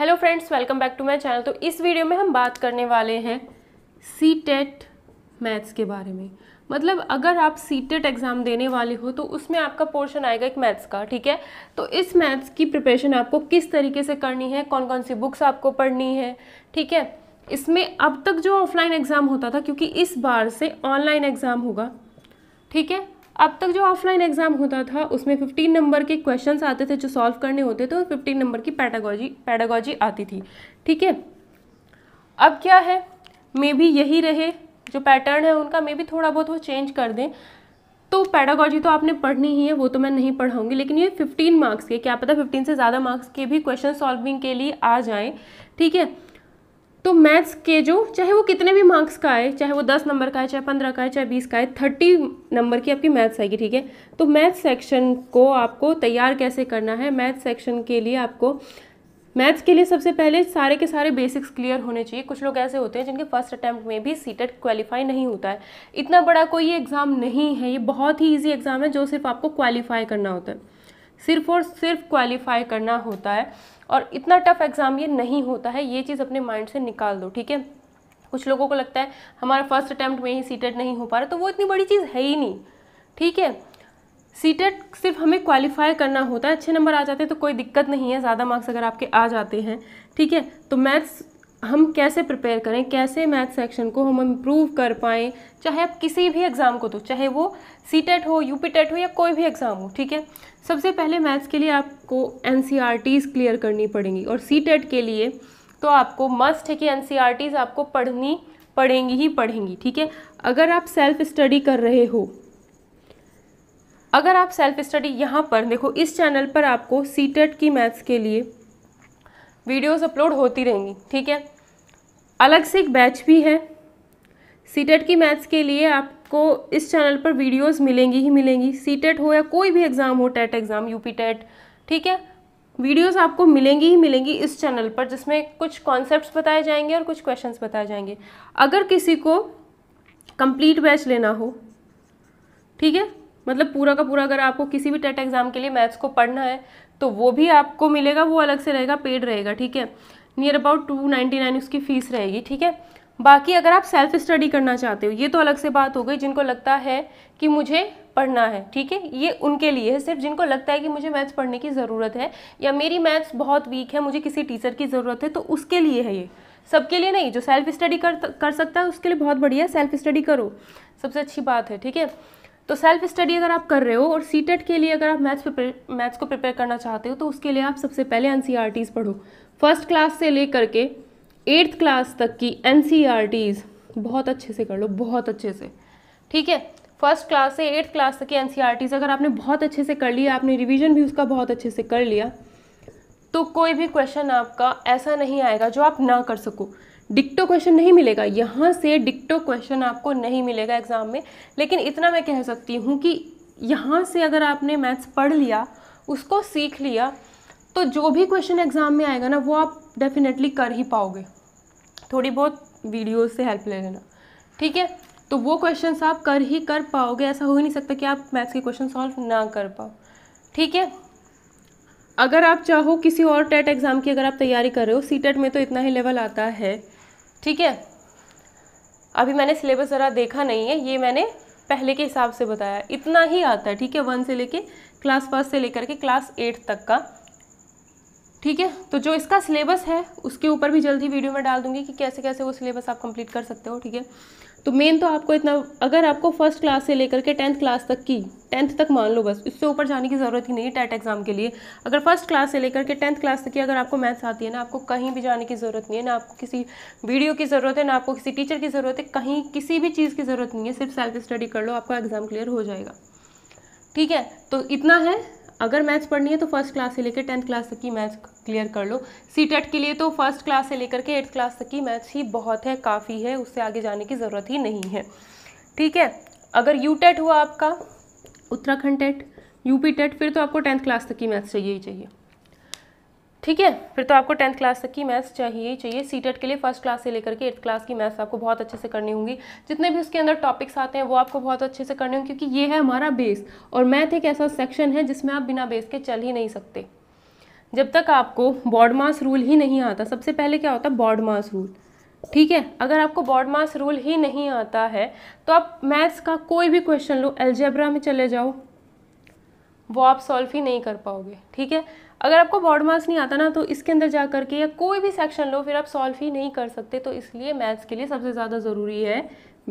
hello friends welcome back to my channel तो इस video में हम बात करने वाले हैं सी टेट मैथ्स के बारे में मतलब अगर आप सी टेट एग्ज़ाम देने वाले हो तो उसमें आपका पोर्शन आएगा एक मैथ्स का ठीक है तो इस मैथ्स की प्रिपरेशन आपको किस तरीके से करनी है कौन कौन सी बुक्स आपको पढ़नी है ठीक है इसमें अब तक जो ऑफलाइन एग्ज़ाम होता था क्योंकि इस बार से ऑनलाइन एग्ज़ाम होगा ठीक है अब तक जो ऑफलाइन एग्जाम होता था उसमें फिफ्टीन नंबर के क्वेश्चन आते थे जो सॉल्व करने होते थे और फिफ्टीन नंबर की पैटागॉजी पैडागॉजी आती थी ठीक है अब क्या है मे भी यही रहे जो पैटर्न है उनका मे भी थोड़ा बहुत वो चेंज कर दें तो पैडागॉजी तो आपने पढ़नी ही है वो तो मैं नहीं पढ़ाऊंगी लेकिन ये 15 मार्क्स के क्या पता 15 से ज़्यादा मार्क्स के भी क्वेश्चन सॉल्विंग के लिए आ जाएं ठीक है तो मैथ्स के जो चाहे वो कितने भी मार्क्स का आए चाहे वो दस नंबर का है चाहे पंद्रह का है चाहे बीस का है थर्टी नंबर की आपकी मैथ्स आएगी ठीक है तो मैथ्स सेक्शन को आपको तैयार कैसे करना है मैथ्स सेक्शन के लिए आपको मैथ्स के लिए सबसे पहले सारे के सारे बेसिक्स क्लियर होने चाहिए कुछ लोग ऐसे होते हैं जिनके फर्स्ट अटैम्प्ट में भी सीटेट क्वालिफाई नहीं होता है इतना बड़ा कोई एग्ज़ाम नहीं है ये बहुत ही ईजी एग्ज़ाम है जो सिर्फ आपको क्वालिफाई करना होता है सिर्फ और सिर्फ क्वालिफाई करना होता है और इतना टफ एग्ज़ाम ये नहीं होता है ये चीज़ अपने माइंड से निकाल दो ठीक है कुछ लोगों को लगता है हमारा फर्स्ट अटैम्प्ट में ही सीटेड नहीं हो पा रहा तो वो इतनी बड़ी चीज़ है ही नहीं ठीक है सीटेड सिर्फ हमें क्वालिफाई करना होता है अच्छे नंबर आ जाते हैं तो कोई दिक्कत नहीं है ज़्यादा मार्क्स अगर आपके आ जाते हैं ठीक है तो मैथ्स हम कैसे प्रिपेयर करें कैसे मैथ सेक्शन को हम इम्प्रूव कर पाएँ चाहे आप किसी भी एग्ज़ाम को दो चाहे वो सी टेट e हो यू पी टेट हो या कोई भी एग्ज़ाम हो ठीक है सबसे पहले मैथ्स के लिए आपको N C R T's clear करनी पड़ेंगी और सी टेट e के लिए तो आपको मस्ट है कि एन सी आर टीज़ आपको पढ़नी पढ़ेंगी ही पढ़ेंगी ठीक है अगर आप सेल्फ स्टडी कर रहे हो अगर आप सेल्फ स्टडी यहाँ पर देखो इस चैनल पर आपको सी टेट e की मैथ्स के लिए वीडियोस अपलोड होती रहेंगी ठीक है अलग से एक बैच भी है सीटेट की मैथ्स के लिए आपको इस चैनल पर वीडियोस मिलेंगी ही मिलेंगी सीटेट हो या कोई भी एग्ज़ाम हो टेट एग्ज़ाम यूपी टेट ठीक है वीडियोस आपको मिलेंगी ही मिलेंगी इस चैनल पर जिसमें कुछ कॉन्सेप्ट्स बताए जाएंगे और कुछ क्वेश्चन बताए जाएंगे अगर किसी को कम्प्लीट बैच लेना हो ठीक है मतलब पूरा का पूरा अगर आपको किसी भी टेट एग्ज़ाम के लिए मैथ्स को पढ़ना है तो वो भी आपको मिलेगा वो अलग से रहेगा पेड रहेगा ठीक है near about two ninety nine उसकी फ़ीस रहेगी ठीक है बाकी अगर आप सेल्फ स्टडी करना चाहते हो ये तो अलग से बात हो गई जिनको लगता है कि मुझे पढ़ना है ठीक है ये उनके लिए है सिर्फ जिनको लगता है कि मुझे मैथ्स पढ़ने की ज़रूरत है या मेरी मैथ्स बहुत वीक है मुझे किसी टीचर की ज़रूरत है तो उसके लिए है ये सबके लिए नहीं जो सेल्फ स्टडी कर कर सकता है उसके लिए बहुत बढ़िया सेल्फ स्टडी करो सबसे अच्छी बात है ठीक है तो सेल्फ स्टडी अगर आप कर रहे हो और सी e के लिए अगर आप मैथ्स मैथ्स को प्रिपेयर करना चाहते हो तो उसके लिए आप सबसे पहले एन e पढ़ो फर्स्ट क्लास से ले करके एट्थ क्लास तक की एन e बहुत अच्छे से कर लो बहुत अच्छे से ठीक है फर्स्ट क्लास से एट्थ क्लास तक की एन अगर आपने बहुत अच्छे से कर लिया आपने रिविज़न भी उसका बहुत अच्छे से कर लिया तो कोई भी क्वेश्चन आपका ऐसा नहीं आएगा जो आप ना कर सको डिक्टो क्वेश्चन नहीं मिलेगा यहाँ से डिक्टो क्वेश्चन आपको नहीं मिलेगा एग्ज़ाम में लेकिन इतना मैं कह सकती हूँ कि यहाँ से अगर आपने मैथ्स पढ़ लिया उसको सीख लिया तो जो भी क्वेश्चन एग्ज़ाम में आएगा ना वो आप डेफिनेटली कर ही पाओगे थोड़ी बहुत वीडियो से हेल्प ले लेना ठीक है तो वो क्वेश्चन आप कर ही कर पाओगे ऐसा हो ही नहीं सकता कि आप मैथ्स के क्वेश्चन सॉल्व ना कर पाओ ठीक है अगर आप चाहो किसी और टेट एग्ज़ाम की अगर आप तैयारी कर रहे हो सी टेट में तो इतना ही लेवल आता है ठीक है अभी मैंने सिलेबस ज़रा देखा नहीं है ये मैंने पहले के हिसाब से बताया इतना ही आता है ठीक है वन से लेके क्लास फर्स्ट से लेकर के क्लास एट तक का ठीक है तो जो इसका सिलेबस है उसके ऊपर भी जल्दी वीडियो में डाल दूंगी कि कैसे कैसे वो सिलेबस आप कंप्लीट कर सकते हो ठीक है तो मेन तो आपको इतना अगर आपको फर्स्ट क्लास से लेकर के टेंथ क्लास तक की टेंथ तक मान लो बस इससे ऊपर जाने की ज़रूरत ही नहीं है टेट एग्ज़ाम के लिए अगर फर्स्ट क्लास से लेकर के टेंथ क्लास तक की अगर आपको मैथ्स आती है ना आपको कहीं भी जाने की ज़रूरत नहीं है ना आपको किसी वीडियो की ज़रूरत है ना आपको किसी टीचर की ज़रूरत है कहीं किसी भी चीज़ की ज़रूरत नहीं है सिर्फ सेल्फ स्टडी कर लो आपका एग्ज़ाम क्लियर हो जाएगा ठीक है तो इतना है अगर मैथ्स पढ़नी है तो फर्स्ट क्लास से लेकर टेंथ क्लास तक की मैथ्स क्लियर कर लो सी टेट के लिए तो फर्स्ट क्लास से लेकर के एट्थ क्लास तक की मैथ्स ही बहुत है काफ़ी है उससे आगे जाने की ज़रूरत ही नहीं है ठीक है अगर यू हुआ आपका उत्तराखंड टेट यूपी टेट फिर तो आपको टेंथ क्लास तक की मैथ्स चाहिए ही चाहिए ठीक है फिर तो आपको टेंथ क्लास तक की मैथ्स चाहिए ही चाहिए सीटेट के लिए फर्स्ट क्लास से लेकर के एट्थ क्लास की मैथ्स आपको बहुत अच्छे से करनी होंगी जितने भी उसके अंदर टॉपिक्स आते हैं वो आपको बहुत अच्छे से करने होंगे क्योंकि ये है हमारा बेस और मैथ एक ऐसा सेक्शन है जिसमें आप बिना बेस के चल ही नहीं सकते जब तक आपको बॉड मास रूल ही नहीं आता सबसे पहले क्या होता है बॉड मास रूल ठीक है अगर आपको बॉड मास रूल ही नहीं आता है तो आप मैथ्स का कोई भी क्वेश्चन लो एल्जेब्रा में चले जाओ वो आप सॉल्व ही नहीं कर पाओगे ठीक है अगर आपको बॉड मार्क्स नहीं आता ना तो इसके अंदर जा करके या कोई भी सेक्शन लो फिर आप सॉल्व ही नहीं कर सकते तो इसलिए मैथ्स के लिए सबसे ज़्यादा ज़रूरी है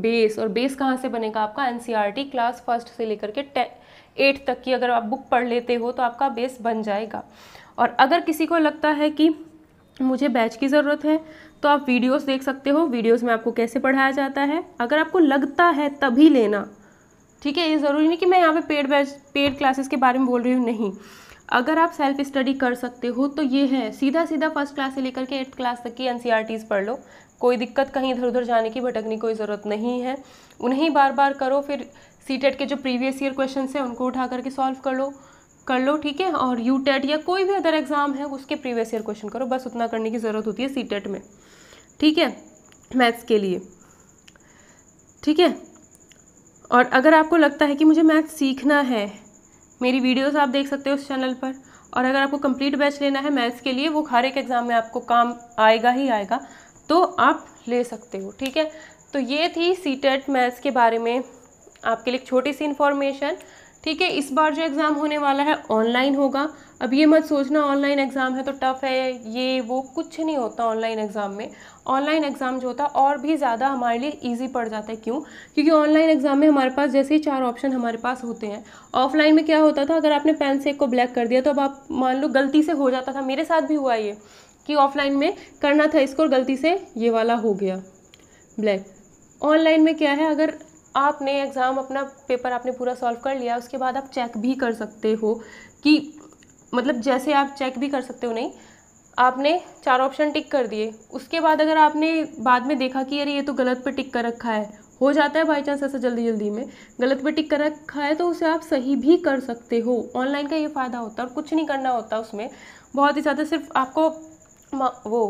बेस और बेस कहाँ से बनेगा आपका एन क्लास फर्स्ट से लेकर के एट तक की अगर आप बुक पढ़ लेते हो तो आपका बेस बन जाएगा और अगर किसी को लगता है कि मुझे बैच की ज़रूरत है तो आप वीडियोस देख सकते हो वीडियोस में आपको कैसे पढ़ाया जाता है अगर आपको लगता है तभी लेना ठीक है ये ज़रूरी नहीं कि मैं यहाँ पे पेड बैच पेड क्लासेस के बारे में बोल रही हूँ नहीं अगर आप सेल्फ स्टडी कर सकते हो तो ये है सीधा सीधा फर्स्ट क्लास से लेकर के एट्थ क्लास तक की एन e पढ़ लो कोई दिक्कत कहीं इधर उधर जाने की भटकने की कोई ज़रूरत नहीं है उन्हें बार बार करो फिर सी e के जो प्रीवियस ईयर क्वेश्चन हैं उनको उठा करके सॉल्व कर लो कर लो ठीक है और यू टेट e या कोई भी अदर एग्ज़ाम है उसके प्रीवियस ईयर क्वेश्चन करो बस उतना करने की ज़रूरत होती है सी टेट में ठीक है मैथ्स के लिए ठीक है और अगर आपको लगता है कि मुझे मैथ्स सीखना है मेरी वीडियोस आप देख सकते हो उस चैनल पर और अगर आपको कंप्लीट बैच लेना है मैथ्स के लिए वो हर एक एग्ज़ाम में आपको काम आएगा ही आएगा तो आप ले सकते हो ठीक है तो ये थी सी टेट मैथ्स के बारे में आपके लिए छोटी सी इन्फॉर्मेशन ठीक है इस बार जो एग्ज़ाम होने वाला है ऑनलाइन होगा अब ये मत सोचना ऑनलाइन एग्ज़ाम है तो टफ़ है ये वो कुछ नहीं होता ऑनलाइन एग्ज़ाम में ऑनलाइन एग्ज़ाम जो होता है और भी ज़्यादा हमारे लिए ईजी पड़ जाता है क्यों क्योंकि ऑनलाइन एग्ज़ाम में हमारे पास जैसे ही चार ऑप्शन हमारे पास होते हैं ऑफलाइन में क्या होता था अगर आपने पेन से एक को ब्लैक कर दिया तो अब आप मान लो गलती से हो जाता था मेरे साथ भी हुआ ये कि ऑफलाइन में करना था इसको गलती से ये वाला हो गया ब्लैक ऑनलाइन में क्या है अगर आपने एग्ज़ाम अपना पेपर आपने पूरा सॉल्व कर लिया उसके बाद आप चेक भी कर सकते हो कि मतलब जैसे आप चेक भी कर सकते हो नहीं आपने चार ऑप्शन टिक कर दिए उसके बाद अगर आपने बाद में देखा कि अरे ये तो गलत पे टिक कर रखा है हो जाता है बाई चांस ऐसा जल्दी जल्दी में गलत पे टिक कर रखा है तो उसे आप सही भी कर सकते हो ऑनलाइन का ये फ़ायदा होता है और कुछ नहीं करना होता उसमें बहुत ही ज़्यादा सिर्फ आपको वो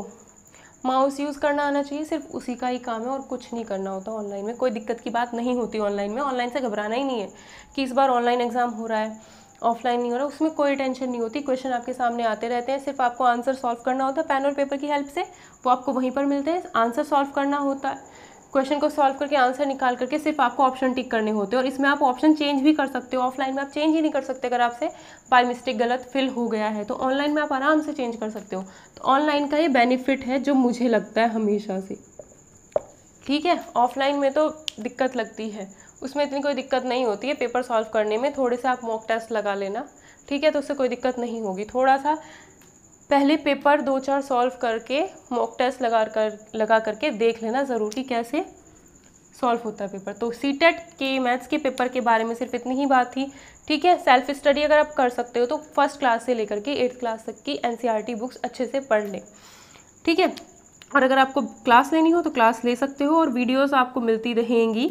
माउस यूज़ करना आना चाहिए सिर्फ उसी का ही काम है और कुछ नहीं करना होता ऑनलाइन में कोई दिक्कत की बात नहीं होती ऑनलाइन में ऑनलाइन से घबराना ही नहीं है कि इस बार ऑनलाइन एग्ज़ाम हो रहा है ऑफलाइन नहीं हो रहा उसमें कोई टेंशन नहीं होती क्वेश्चन आपके सामने आते रहते हैं सिर्फ आपको आंसर सॉल्व करना होता है पेन और पेपर की हेल्प से वो आपको वहीं पर मिलते हैं आंसर सॉल्व करना होता है क्वेश्चन को सॉल्व करके आंसर निकाल करके सिर्फ आपको ऑप्शन टिक करने होते हैं और इसमें आप ऑप्शन चेंज भी कर सकते हो ऑफलाइन में आप चेंज ही नहीं कर सकते अगर आपसे बाय मिस्टेक गलत फिल हो गया है तो ऑनलाइन में आप आराम से चेंज कर सकते हो तो ऑनलाइन का ये बेनिफिट है जो मुझे लगता है हमेशा से ठीक है ऑफलाइन में तो दिक्कत लगती है उसमें इतनी कोई दिक्कत नहीं होती है पेपर सॉल्व करने में थोड़े से आप मॉक टेस्ट लगा लेना ठीक है तो उससे कोई दिक्कत नहीं होगी थोड़ा सा पहले पेपर दो चार सॉल्व करके मॉक टेस्ट लगा कर लगा करके देख लेना ज़रूर कि कैसे सॉल्व होता है पेपर तो सी टेट e के मैथ्स के पेपर के बारे में सिर्फ इतनी ही बात थी ठीक है सेल्फ स्टडी अगर आप कर सकते हो तो फर्स्ट क्लास से लेकर के एट्थ क्लास तक की एन बुक्स e अच्छे से पढ़ लें ठीक है और अगर आपको क्लास लेनी हो तो क्लास ले सकते हो और वीडियोस आपको मिलती रहेंगी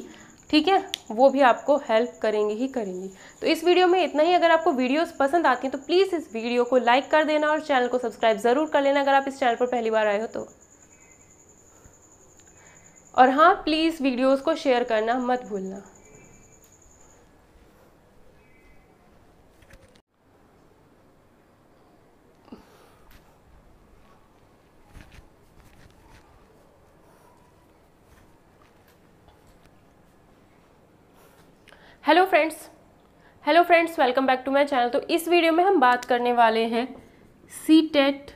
ठीक है वो भी आपको हेल्प करेंगे ही करेंगी तो इस वीडियो में इतना ही अगर आपको वीडियोस पसंद आती हैं तो प्लीज़ इस वीडियो को लाइक कर देना और चैनल को सब्सक्राइब ज़रूर कर लेना अगर आप इस चैनल पर पहली बार आए हो तो और हाँ प्लीज़ वीडियोस को शेयर करना मत भूलना hello friends hello friends welcome back to my channel तो इस वीडियो में हम बात करने वाले हैं सी टेट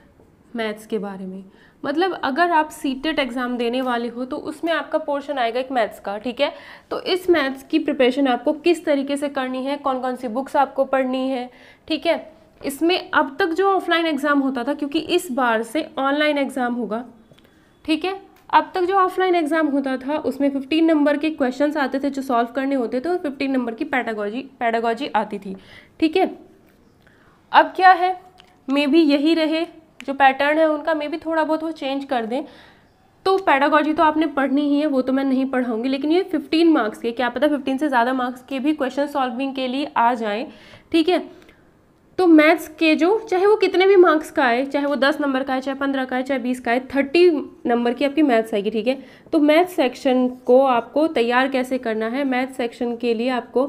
मैथ्स के बारे में मतलब अगर आप सी टेट एग्ज़ाम देने वाले हो तो उसमें आपका पोर्शन आएगा एक मैथ्स का ठीक है तो इस मैथ्स की प्रिपरेशन आपको किस तरीके से करनी है कौन कौन सी बुक्स आपको पढ़नी है ठीक है इसमें अब तक जो ऑफलाइन एग्ज़ाम होता था क्योंकि इस बार से ऑनलाइन एग्ज़ाम होगा ठीक है अब तक जो ऑफलाइन एग्जाम होता था उसमें 15 नंबर के क्वेश्चंस आते थे जो सॉल्व करने होते थे और 15 नंबर की पैटागॉजी पैडागॉजी आती थी ठीक है अब क्या है मे भी यही रहे जो पैटर्न है उनका मे भी थोड़ा बहुत वो चेंज कर दें तो पैडागॉजी तो आपने पढ़नी ही है वो तो मैं नहीं पढ़ाऊंगी लेकिन ये 15 मार्क्स के क्या पता 15 से ज़्यादा मार्क्स के भी क्वेश्चन सॉल्विंग के लिए आ जाएँ ठीक है तो मैथ्स के जो चाहे वो कितने भी मार्क्स का आए चाहे वो दस नंबर का है चाहे पंद्रह का है चाहे बीस का है थर्टी नंबर की आपकी मैथ्स आएगी ठीक है तो मैथ्स सेक्शन को आपको तैयार कैसे करना है मैथ्स सेक्शन के लिए आपको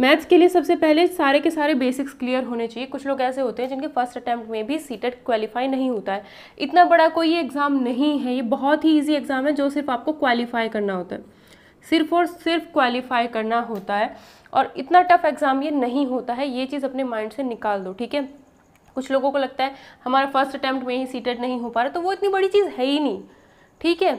मैथ्स के लिए सबसे पहले सारे के सारे बेसिक्स क्लियर होने चाहिए कुछ लोग ऐसे होते हैं जिनके फर्स्ट अटैम्प्ट में भी सीटेट क्वालिफाई नहीं होता है इतना बड़ा कोई ये एग्ज़ाम नहीं है ये बहुत ही ईजी एग्ज़ाम है जो सिर्फ आपको क्वालिफाई करना होता है सिर्फ और सिर्फ क्वालिफाई करना होता है और इतना टफ एग्ज़ाम ये नहीं होता है ये चीज़ अपने माइंड से निकाल दो ठीक है कुछ लोगों को लगता है हमारा फर्स्ट अटैम्प्ट में ही सीटेड नहीं हो पा रहा तो वो इतनी बड़ी चीज़ है ही नहीं ठीक है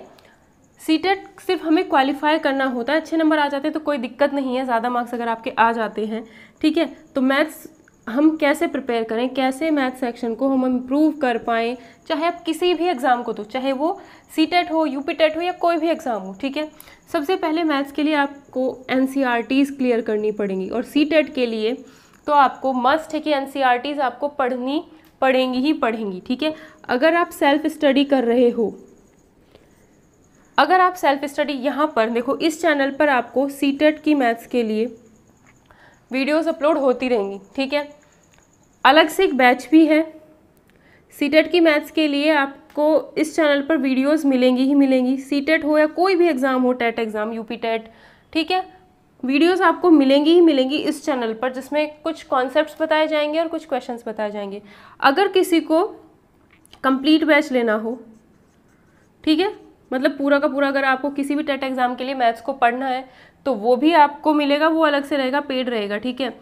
सीटेड सिर्फ हमें क्वालिफाई करना होता है अच्छे नंबर आ जाते हैं तो कोई दिक्कत नहीं है ज़्यादा मार्क्स अगर आपके आ जाते हैं ठीक है तो मैथ्स हम कैसे प्रिपेयर करें कैसे मैथ सेक्शन को हम इम्प्रूव कर पाएँ चाहे आप किसी भी एग्ज़ाम को दो चाहे वो सी टेट e हो पी टेट e हो या कोई भी एग्ज़ाम हो ठीक है सबसे पहले मैथ्स के लिए आपको एन क्लियर e करनी पड़ेंगी और सी टेट के लिए तो आपको मस्ट है कि एन आपको पढ़नी पढ़ेंगी ही पढ़ेंगी ठीक है अगर आप सेल्फ स्टडी कर रहे हो अगर आप सेल्फ स्टडी यहाँ पर देखो इस चैनल पर आपको सी टेट की मैथ्स के लिए वीडियोस अपलोड होती रहेंगी ठीक है अलग से एक बैच भी है सी टेट की मैथ्स के लिए आप आपको इस चैनल पर वीडियोस मिलेंगी ही मिलेंगी सी टेट e हो या कोई भी एग्ज़ाम हो टेट एग्ज़ाम यूपी टेट ठीक है वीडियोस आपको मिलेंगी ही मिलेंगी इस चैनल पर जिसमें कुछ कॉन्सेप्ट्स बताए जाएंगे और कुछ क्वेश्चंस बताए जाएंगे अगर किसी को कंप्लीट बैच लेना हो ठीक है मतलब पूरा का पूरा अगर आपको किसी भी टेट एग्ज़ाम e के लिए मैथ्स को पढ़ना है तो वो भी आपको मिलेगा वो अलग से रहेगा पेड रहेगा ठीक है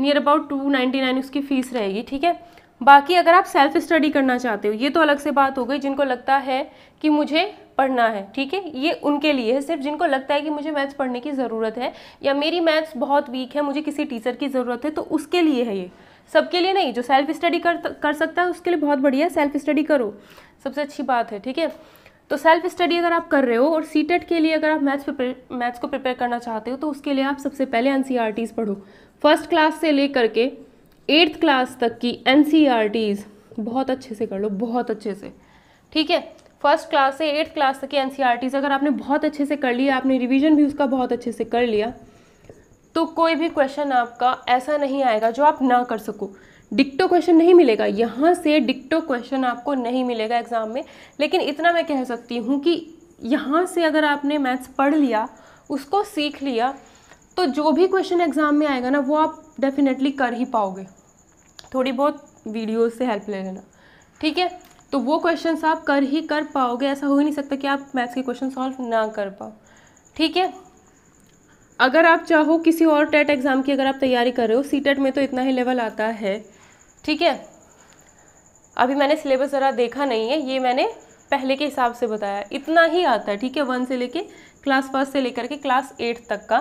near about two ninety nine उसकी फ़ीस रहेगी ठीक है बाकी अगर आप सेल्फ स्टडी करना चाहते हो ये तो अलग से बात हो गई जिनको लगता है कि मुझे पढ़ना है ठीक है ये उनके लिए है सिर्फ जिनको लगता है कि मुझे मैथ्स पढ़ने की ज़रूरत है या मेरी मैथ्स बहुत वीक है मुझे किसी टीचर की ज़रूरत है तो उसके लिए है ये सबके लिए नहीं जो सेल्फ स्टडी कर कर सकता है उसके लिए बहुत बढ़िया सेल्फ स्टडी करो सबसे अच्छी बात है ठीक है तो सेल्फ स्टडी अगर आप कर रहे हो और सी के लिए अगर आप मैथ्स मैथ्स को प्रिपेयर करना चाहते हो तो उसके लिए आप सबसे पहले एन e पढ़ो फर्स्ट क्लास से ले करके एट्थ क्लास तक की एन e बहुत अच्छे से कर लो बहुत अच्छे से ठीक है फर्स्ट क्लास से एट्थ क्लास तक की एन e अगर आपने बहुत अच्छे से कर लिया आपने रिविज़न भी उसका बहुत अच्छे से कर लिया तो कोई भी क्वेश्चन आपका ऐसा नहीं आएगा जो आप ना कर सको डिक्टो क्वेश्चन नहीं मिलेगा यहाँ से डिक्टो क्वेश्चन आपको नहीं मिलेगा एग्ज़ाम में लेकिन इतना मैं कह सकती हूँ कि यहाँ से अगर आपने मैथ्स पढ़ लिया उसको सीख लिया तो जो भी क्वेश्चन एग्ज़ाम में आएगा ना वो आप डेफिनेटली कर ही पाओगे थोड़ी बहुत वीडियो से हेल्प ले लेना ठीक है तो वो क्वेश्चन आप कर ही कर पाओगे ऐसा हो ही नहीं सकता कि आप मैथ्स के क्वेश्चन सॉल्व ना कर पाओ ठीक है अगर आप चाहो किसी और टेट एग्ज़ाम की अगर आप तैयारी कर रहे हो सी टेट e में तो इतना ही लेवल आता है ठीक है अभी मैंने सिलेबस ज़रा देखा नहीं है ये मैंने पहले के हिसाब से बताया इतना ही आता है ठीक है वन से लेके क्लास फर्स्ट से लेकर के क्लास एट तक का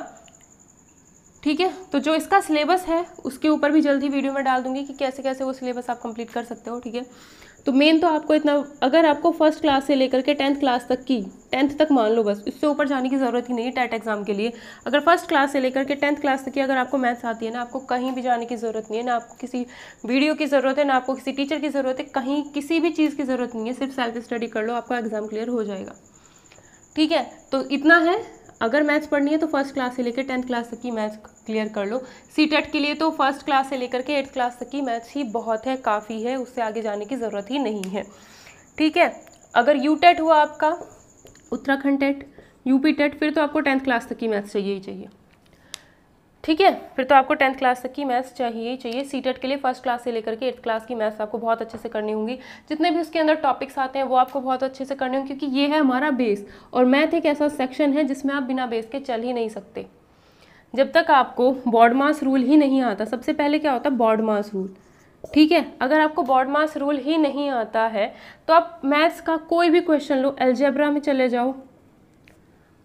ठीक है तो जो इसका सिलेबस है उसके ऊपर भी जल्दी वीडियो में डाल दूंगी कि कैसे कैसे वो सिलेबस आप कंप्लीट कर सकते हो ठीक है तो मेन तो आपको इतना अगर आपको फर्स्ट क्लास से लेकर के टेंथ क्लास तक की टेंथ तक मान लो बस इससे ऊपर जाने की ज़रूरत ही नहीं है टेट एग्ज़ाम के लिए अगर फर्स्ट क्लास से लेकर के टेंथ क्लास तक की अगर आपको मैथ्स आती है ना आपको कहीं भी जाने की ज़रूरत नहीं है ना आपको किसी वीडियो की ज़रूरत है ना आपको किसी टीचर की ज़रूरत है कहीं किसी भी चीज़ की ज़रूरत नहीं है सिर्फ सेल्फ स्टडी कर लो आपका एग्ज़ाम क्लियर हो जाएगा ठीक है तो इतना है अगर मैथ्स पढ़नी है तो फर्स्ट क्लास से लेकर टेंथ क्लास तक की मैथ्स क्लियर कर लो सी e के लिए तो फर्स्ट क्लास से लेकर के एट्थ क्लास तक की मैथ्स ही बहुत है काफ़ी है उससे आगे जाने की ज़रूरत ही नहीं है ठीक है अगर यू टेट e हुआ आपका उत्तराखंड टेट यूपी टेट फिर तो आपको टेंथ क्लास तक की मैथ्स चाहिए ही चाहिए ठीक है फिर तो आपको टेंथ क्लास तक की मैथ्स चाहिए ही चाहिए सी टेट e के लिए फर्स्ट क्लास से लेकर के एट्थ क्लास की मैथ्स आपको बहुत अच्छे से करनी होंगी जितने भी उसके अंदर टॉपिक्स आते हैं वो आपको बहुत अच्छे से करने होंगे क्योंकि ये है हमारा बेस और मैथ एक ऐसा सेक्शन है जिसमें आप बिना बेस के चल ही नहीं सकते जब तक आपको बॉड मास रूल ही नहीं आता सबसे पहले क्या होता है बॉड मास रूल ठीक है अगर आपको बॉड मास रूल ही नहीं आता है तो आप मैथ्स का कोई भी क्वेश्चन लो एल्जेब्रा में चले जाओ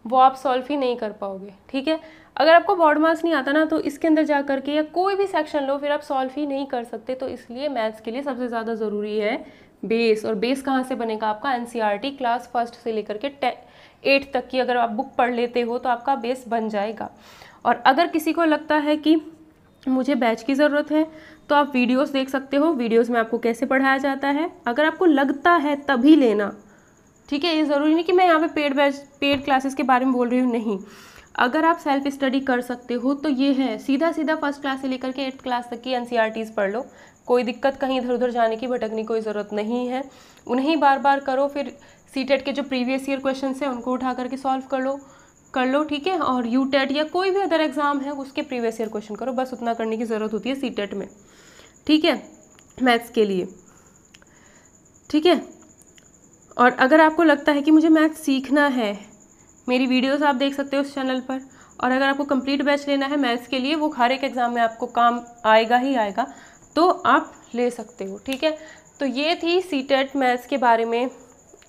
वो आप सॉल्व ही नहीं कर पाओगे ठीक है अगर आपको बॉड मास नहीं आता ना तो इसके अंदर जा करके या कोई भी सेक्शन लो फिर आप सॉल्व ही नहीं कर सकते तो इसलिए मैथ्स के लिए सबसे ज़्यादा ज़रूरी है बेस और बेस कहाँ से बनेगा आपका एन क्लास फर्स्ट से लेकर के एट्थ तक की अगर आप बुक पढ़ लेते हो तो आपका बेस बन जाएगा और अगर किसी को लगता है कि मुझे बैच की ज़रूरत है तो आप वीडियोस देख सकते हो वीडियोस में आपको कैसे पढ़ाया जाता है अगर आपको लगता है तभी लेना ठीक है ये ज़रूरी नहीं कि मैं यहाँ पे पेड बैच पेड क्लासेस के बारे में बोल रही हूँ नहीं अगर आप सेल्फ स्टडी कर सकते हो तो ये है सीधा सीधा फर्स्ट क्लास से लेकर के एट्थ क्लास तक की एन e पढ़ लो कोई दिक्कत कहीं इधर उधर जाने की भटकने कोई ज़रूरत नहीं है उन्हें बार बार करो फिर सी e के जो प्रीवियस ईयर क्वेश्चन हैं उनको उठा करके सॉल्व कर लो कर लो ठीक है और यू टेट e या कोई भी अदर एग्ज़ाम है उसके प्रीवियस ईयर क्वेश्चन करो बस उतना करने की ज़रूरत होती है सी टेट e में ठीक है मैथ्स के लिए ठीक है और अगर आपको लगता है कि मुझे मैथ्स सीखना है मेरी वीडियोस आप देख सकते हो उस चैनल पर और अगर आपको कंप्लीट बैच लेना है मैथ्स के लिए वो हर एक एग्ज़ाम में आपको काम आएगा ही आएगा तो आप ले सकते हो ठीक है तो ये थी सी टेट मैथ्स के बारे में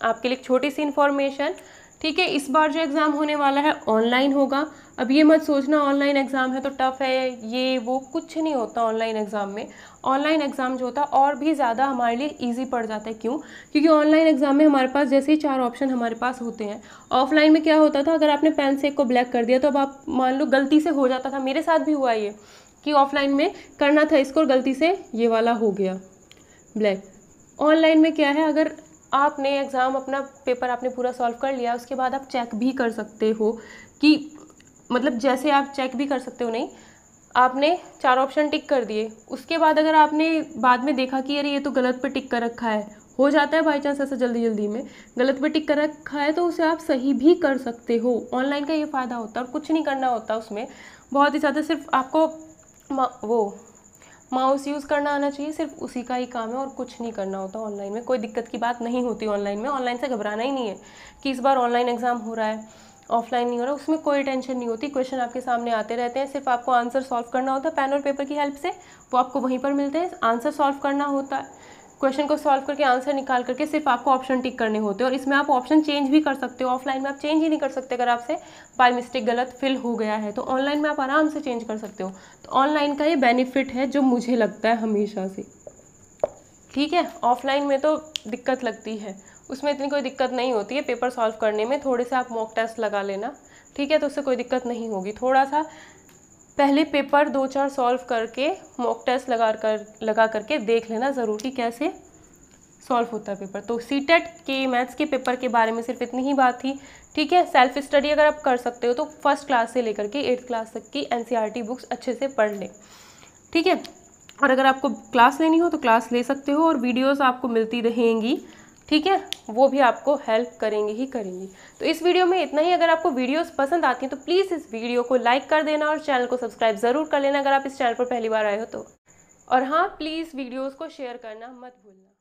आपके लिए एक छोटी सी इन्फॉर्मेशन ठीक है इस बार जो एग्ज़ाम होने वाला है ऑनलाइन होगा अब ये मत सोचना ऑनलाइन एग्ज़ाम है तो टफ़ है ये वो कुछ नहीं होता ऑनलाइन एग्ज़ाम में ऑनलाइन एग्ज़ाम जो होता है और भी ज़्यादा हमारे लिए इजी पड़ जाता है क्यों क्योंकि ऑनलाइन एग्ज़ाम में हमारे पास जैसे ही चार ऑप्शन हमारे पास होते हैं ऑफलाइन में क्या होता था अगर आपने पेन से एक को ब्लैक कर दिया तो अब आप मान लो गलती से हो जाता था मेरे साथ भी हुआ ये कि ऑफलाइन में करना था इसको गलती से ये वाला हो गया ब्लैक ऑनलाइन में क्या है अगर आपने एग्ज़ाम अपना पेपर आपने पूरा सॉल्व कर लिया उसके बाद आप चेक भी कर सकते हो कि मतलब जैसे आप चेक भी कर सकते हो नहीं आपने चार ऑप्शन टिक कर दिए उसके बाद अगर आपने बाद में देखा कि अरे ये तो गलत पर टिक कर रखा है हो जाता है बाई चांस ऐसा जल्दी जल्दी में गलत पर टिक कर रखा है तो उसे आप सही भी कर सकते हो ऑनलाइन का ये फ़ायदा होता है और कुछ नहीं करना होता उसमें बहुत ही ज़्यादा सिर्फ आपको वो माउस यूज़ करना आना चाहिए सिर्फ उसी का ही काम है और कुछ नहीं करना होता ऑनलाइन में कोई दिक्कत की बात नहीं होती ऑनलाइन में ऑनलाइन से घबराना ही नहीं है कि इस बार ऑनलाइन एग्ज़ाम हो रहा है ऑफलाइन नहीं हो रहा उसमें कोई टेंशन नहीं होती क्वेश्चन आपके सामने आते रहते हैं सिर्फ आपको आंसर सॉल्व करना होता है पेन और पेपर की हेल्प से वो आपको वहीं पर मिलते हैं आंसर सॉल्व करना होता है क्वेश्चन को सॉल्व करके आंसर निकाल करके सिर्फ आपको ऑप्शन टिक करने होते हैं और इसमें आप ऑप्शन चेंज भी कर सकते हो ऑफलाइन में आप चेंज ही नहीं कर सकते अगर आपसे बाई मिस्टेक गलत फिल हो गया है तो ऑनलाइन में आप आराम से चेंज कर सकते हो तो ऑनलाइन का ये बेनिफिट है जो मुझे लगता है हमेशा से ठीक है ऑफलाइन में तो दिक्कत लगती है उसमें इतनी कोई दिक्कत नहीं होती है पेपर सॉल्व करने में थोड़े से आप मॉक टेस्ट लगा लेना ठीक है तो उससे कोई दिक्कत नहीं होगी थोड़ा सा पहले पेपर दो चार सॉल्व करके मॉक टेस्ट लगा कर लगा करके देख लेना ज़रूर कि कैसे सॉल्व होता है पेपर तो सी टेट e के मैथ्स के पेपर के बारे में सिर्फ इतनी ही बात थी ठीक है सेल्फ स्टडी अगर आप कर सकते हो तो फर्स्ट क्लास से लेकर के एट्थ क्लास तक की एन बुक्स e अच्छे से पढ़ लें ठीक है और अगर आपको क्लास लेनी हो तो क्लास ले सकते हो और वीडियोस आपको मिलती रहेंगी ठीक है वो भी आपको हेल्प करेंगे ही करेंगी तो इस वीडियो में इतना ही अगर आपको वीडियोस पसंद आती हैं तो प्लीज़ इस वीडियो को लाइक कर देना और चैनल को सब्सक्राइब ज़रूर कर लेना अगर आप इस चैनल पर पहली बार आए हो तो और हाँ प्लीज़ वीडियोज़ को शेयर करना मत भूलना